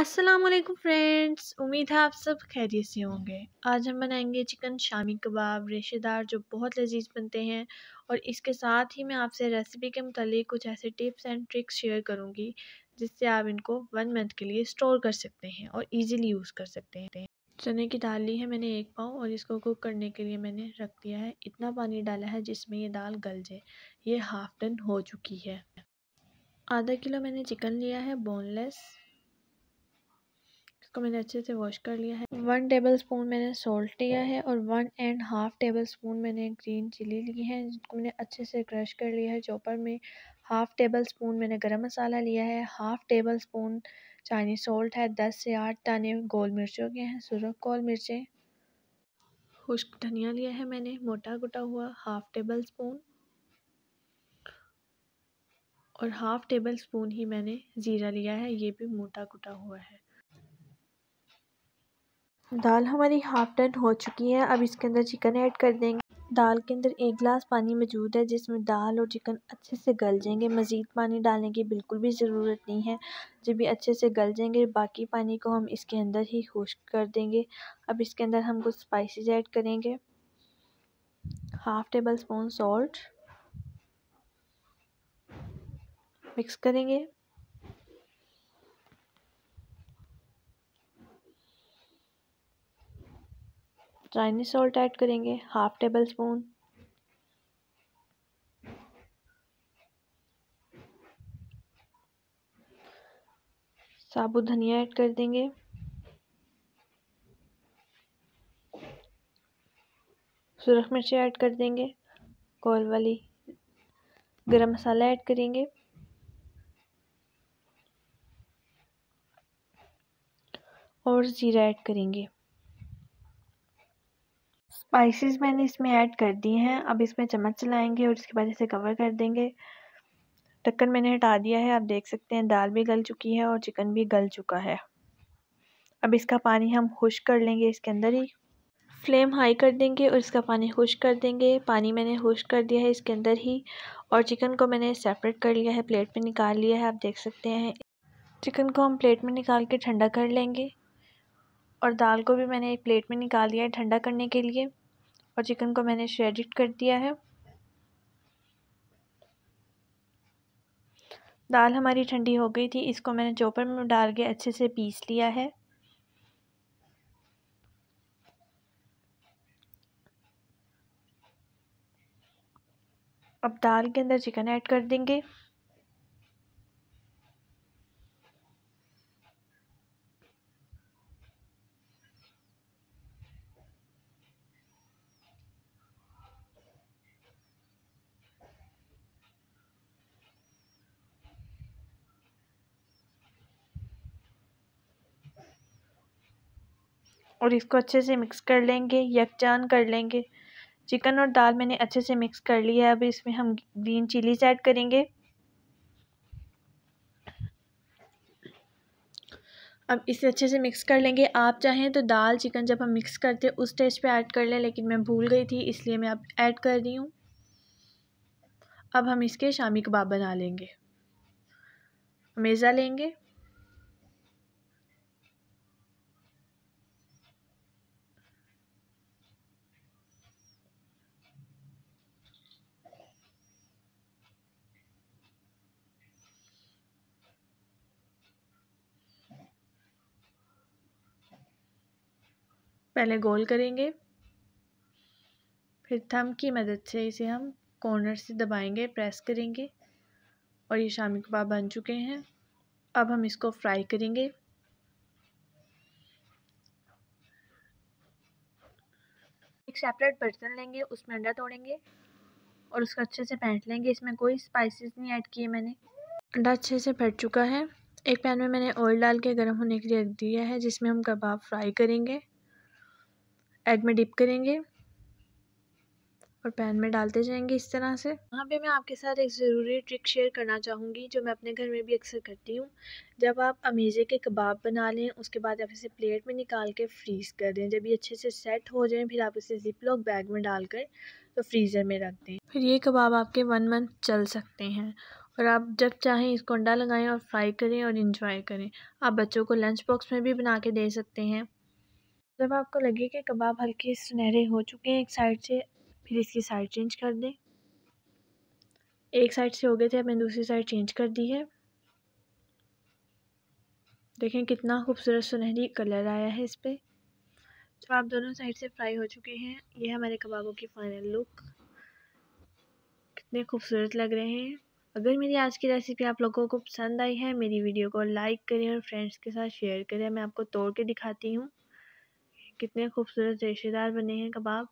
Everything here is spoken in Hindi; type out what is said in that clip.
अस्सलाम वालेकुम फ्रेंड्स उम्मीद है आप सब खैरियत से होंगे आज हम बनाएंगे चिकन शामी कबाब रेशेदार जो बहुत लजीज बनते हैं और इसके साथ ही मैं आपसे रेसिपी के मतलब कुछ ऐसे टिप्स एंड ट्रिक्स शेयर करूंगी जिससे आप इनको वन मंथ के लिए स्टोर कर सकते हैं और इजीली यूज़ कर सकते हैं चने की दाल ली है मैंने एक पाव और इसको कुक करने के लिए मैंने रख दिया है इतना पानी डाला है जिसमें ये दाल गल जाए ये हाफ डन हो चुकी है आधा किलो मैंने चिकन लिया है बोनलेस इसको मैंने अच्छे से वॉश कर लिया है वन टेबल स्पून मैंने सॉल्ट लिया है और one and half tablespoon मैंने ग्रीन चिली ली है जिनको मैंने अच्छे से क्रश कर लिया है चॉपर में हाफ़ टेबल स्पून मैंने गरम मसाला लिया है half tablespoon Chinese salt है दस से आठ दाने गोल मिर्चों के हैं सुरख गोल मिर्चें खुश्क धनिया लिया है मैंने मोटा कुटा हुआ हाफ़ टेबल स्पून और हाफ़ टेबल स्पून ही मैंने ज़ीरा लिया है ये भी मोटा कुटा हुआ है दाल हमारी हाफ़ डन हो चुकी है अब इसके अंदर चिकन ऐड कर देंगे दाल के अंदर एक गिलास पानी मौजूद है जिसमें दाल और चिकन अच्छे से गल जाएंगे मज़ीद पानी डालने की बिल्कुल भी ज़रूरत नहीं है जब भी अच्छे से गल जाएंगे बाकी पानी को हम इसके अंदर ही खुश्क कर देंगे अब इसके अंदर हम कुछ स्पाइसेस ऐड करेंगे half tablespoon salt mix करेंगे चाइनीज सॉल्ट ऐड करेंगे हाफ टेबल स्पून साबुत धनिया ऐड कर देंगे सुरख मिर्ची ऐड कर देंगे कॉल वाली गरम मसाला ऐड करेंगे और ज़ीरा ऐड करेंगे स्पाइसेस मैंने इसमें ऐड कर दिए हैं अब इसमें चम्मच चलाएंगे और इसके बाद इसे कवर कर देंगे ढक्कन मैंने हटा दिया है आप देख सकते हैं दाल भी गल चुकी है और चिकन भी गल चुका है अब इसका पानी हम खुश कर लेंगे इसके अंदर ही फ्लेम हाई कर देंगे और इसका पानी खुश कर देंगे पानी मैंने खुश कर दिया है इसके अंदर ही और चिकन को मैंने सेपरेट कर लिया है प्लेट में निकाल लिया है आप देख सकते हैं चिकन को हम प्लेट में निकाल के ठंडा कर लेंगे और दाल को भी मैंने एक प्लेट में निकाल लिया है ठंडा करने के लिए और चिकन को मैंने श्रेडिड कर दिया है दाल हमारी ठंडी हो गई थी इसको मैंने चॉपर में डाल के अच्छे से पीस लिया है अब दाल के अंदर चिकन ऐड कर देंगे और इसको अच्छे से मिक्स कर लेंगे यकजान कर लेंगे चिकन और दाल मैंने अच्छे से मिक्स कर लिया है अब इसमें हम ग्रीन चिलीज़ ऐड करेंगे अब इसे अच्छे से मिक्स कर लेंगे आप चाहें तो दाल चिकन जब हम मिक्स करते हैं उस स्टेज पे ऐड कर लें लेकिन मैं भूल गई थी इसलिए मैं अब ऐड कर रही हूँ अब हम इसके शामी कबाब बना लेंगे मेज़ा लेंगे पहले गोल करेंगे फिर थम की मदद से इसे हम कॉर्नर से दबाएंगे प्रेस करेंगे और ये शामी कबाब बन चुके हैं अब हम इसको फ्राई करेंगे एक सेपरेट बर्तन लेंगे उसमें अंडा तोड़ेंगे और उसको अच्छे से फेंट लेंगे इसमें कोई स्पाइसेस नहीं ऐड किए मैंने अंडा अच्छे से फट चुका है एक पैन में मैंने ऑयल डाल के गर्म होने के लिए रख दिया है जिसमें हम कबाब फ्राई करेंगे एग में डिप करेंगे और पैन में डालते जाएंगे इस तरह से यहाँ पे मैं आपके साथ एक ज़रूरी ट्रिक शेयर करना चाहूँगी जो मैं अपने घर में भी अक्सर करती हूँ जब आप अमीजे के कबाब बना लें उसके बाद आप इसे प्लेट में निकाल के फ्रीज़ कर दें जब ये अच्छे से सेट हो जाए फिर आप इसे जिप लॉक बैग में डालकर तो फ्रीज़र में रख दें फिर ये कबाब आपके वन मंथ चल सकते हैं और आप जब चाहें इसको अंडा लगाएँ और फ्राई करें और इंजॉय करें आप बच्चों को लंच बॉक्स में भी बना के दे सकते हैं जब आपको लगे कि कबाब हल्के सुनहरे हो चुके हैं एक साइड से फिर इसकी साइड चेंज कर दें एक साइड से हो गए थे अब मैंने दूसरी साइड चेंज कर दी है देखें कितना खूबसूरत सुनहरी कलर आया है इस पर तो आप दोनों साइड से फ्राई हो चुके हैं ये हमारे कबाबों की फ़ाइनल लुक कितने खूबसूरत लग रहे हैं अगर मेरी आज की रेसिपी आप लोगों को पसंद आई है मेरी वीडियो को लाइक करें और फ्रेंड्स के साथ शेयर करें मैं आपको तोड़ के दिखाती हूँ कितने खूबसूरत रेशेदार बने हैं कबाब